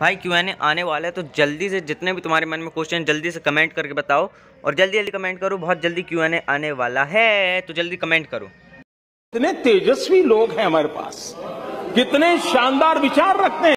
भाई Q N A आने वाला है तो जल्दी से जितने भी तुम्हारे मन में क्वेश्चन जल्दी से कमेंट करके बताओ और जल्दी जल्दी कमेंट करो बहुत जल्दी क्यू एन ए आने वाला है तो जल्दी कमेंट करो इतने तेजस्वी लोग हैं हमारे पास कितने शानदार विचार रखते हैं